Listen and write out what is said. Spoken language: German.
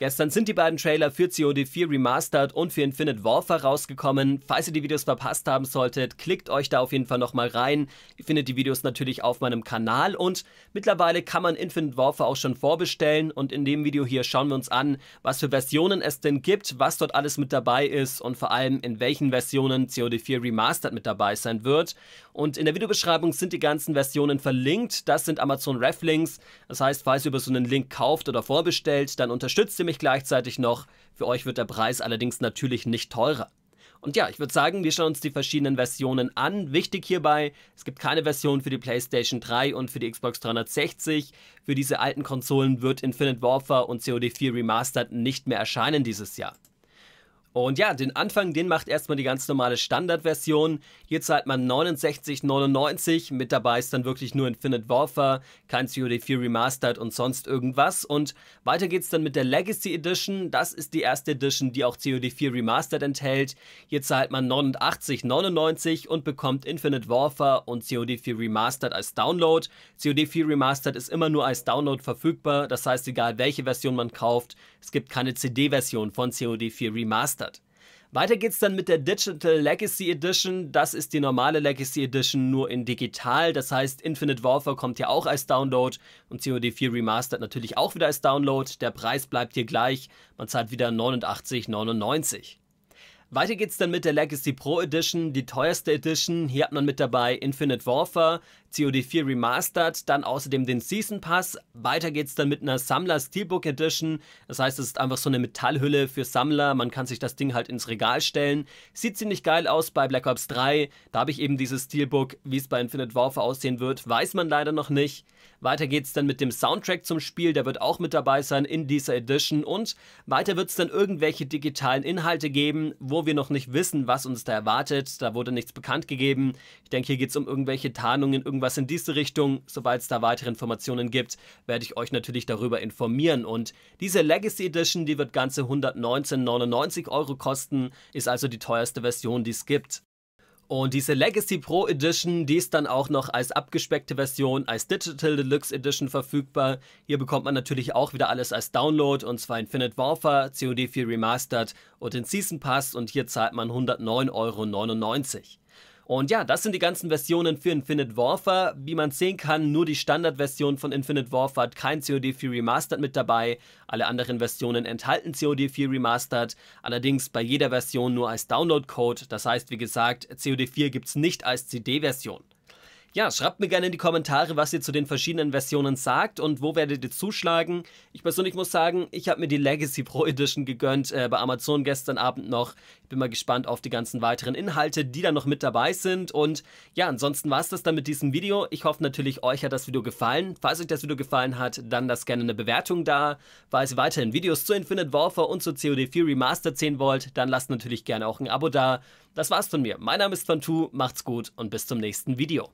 Gestern sind die beiden Trailer für COD 4 Remastered und für Infinite Warfare rausgekommen. Falls ihr die Videos verpasst haben solltet, klickt euch da auf jeden Fall nochmal rein. Ihr findet die Videos natürlich auf meinem Kanal und mittlerweile kann man Infinite Warfare auch schon vorbestellen und in dem Video hier schauen wir uns an, was für Versionen es denn gibt, was dort alles mit dabei ist und vor allem in welchen Versionen COD 4 Remastered mit dabei sein wird. Und in der Videobeschreibung sind die ganzen Versionen verlinkt. Das sind Amazon Reflinks. Das heißt, falls ihr über so einen Link kauft oder vorbestellt, dann unterstützt ihr mich mich gleichzeitig noch, für euch wird der Preis allerdings natürlich nicht teurer. Und ja, ich würde sagen, wir schauen uns die verschiedenen Versionen an. Wichtig hierbei, es gibt keine Version für die PlayStation 3 und für die Xbox 360. Für diese alten Konsolen wird Infinite Warfare und COD 4 Remastered nicht mehr erscheinen dieses Jahr. Und ja, den Anfang, den macht erstmal die ganz normale Standardversion. Hier zahlt man 69,99. Mit dabei ist dann wirklich nur Infinite Warfare, kein COD 4 Remastered und sonst irgendwas. Und weiter geht's dann mit der Legacy Edition. Das ist die erste Edition, die auch COD 4 Remastered enthält. Hier zahlt man 89,99 und bekommt Infinite Warfare und COD 4 Remastered als Download. COD 4 Remastered ist immer nur als Download verfügbar. Das heißt, egal welche Version man kauft, es gibt keine CD-Version von COD 4 Remastered. Weiter geht's dann mit der Digital Legacy Edition. Das ist die normale Legacy Edition nur in digital. Das heißt, Infinite Warfare kommt ja auch als Download und COD 4 Remastered natürlich auch wieder als Download. Der Preis bleibt hier gleich. Man zahlt wieder 89,99. Weiter geht's dann mit der Legacy Pro Edition, die teuerste Edition. Hier hat man mit dabei Infinite Warfare, COD 4 Remastered, dann außerdem den Season Pass. Weiter geht's dann mit einer Sammler Steelbook Edition. Das heißt, es ist einfach so eine Metallhülle für Sammler. Man kann sich das Ding halt ins Regal stellen. Sieht ziemlich geil aus bei Black Ops 3. Da habe ich eben dieses Steelbook. Wie es bei Infinite Warfare aussehen wird, weiß man leider noch nicht. Weiter geht's dann mit dem Soundtrack zum Spiel. Der wird auch mit dabei sein in dieser Edition. Und weiter wird es dann irgendwelche digitalen Inhalte geben, wo wir noch nicht wissen, was uns da erwartet. Da wurde nichts bekannt gegeben. Ich denke, hier geht es um irgendwelche Tarnungen, irgendwelche irgendwas in diese Richtung. Sobald es da weitere Informationen gibt, werde ich euch natürlich darüber informieren. Und diese Legacy Edition, die wird ganze 119,99 Euro kosten, ist also die teuerste Version, die es gibt. Und diese Legacy Pro Edition, die ist dann auch noch als abgespeckte Version, als Digital Deluxe Edition verfügbar. Hier bekommt man natürlich auch wieder alles als Download, und zwar Infinite Warfare, COD 4 Remastered und den Season Pass und hier zahlt man 109,99 Euro. Und ja, das sind die ganzen Versionen für Infinite Warfare. Wie man sehen kann, nur die Standardversion von Infinite Warfare hat kein COD 4 Remastered mit dabei. Alle anderen Versionen enthalten COD 4 Remastered, allerdings bei jeder Version nur als Downloadcode. Das heißt, wie gesagt, COD 4 gibt es nicht als CD-Version. Ja, schreibt mir gerne in die Kommentare, was ihr zu den verschiedenen Versionen sagt und wo werdet ihr zuschlagen. Ich persönlich muss sagen, ich habe mir die Legacy Pro Edition gegönnt äh, bei Amazon gestern Abend noch. Ich bin mal gespannt auf die ganzen weiteren Inhalte, die da noch mit dabei sind. Und ja, ansonsten war es das dann mit diesem Video. Ich hoffe natürlich, euch hat das Video gefallen. Falls euch das Video gefallen hat, dann lasst gerne eine Bewertung da. Falls ihr weiterhin Videos zu Infinite Warfare und zu COD 4 Remastered sehen wollt, dann lasst natürlich gerne auch ein Abo da. Das war's von mir. Mein Name ist Fantu, macht's gut und bis zum nächsten Video.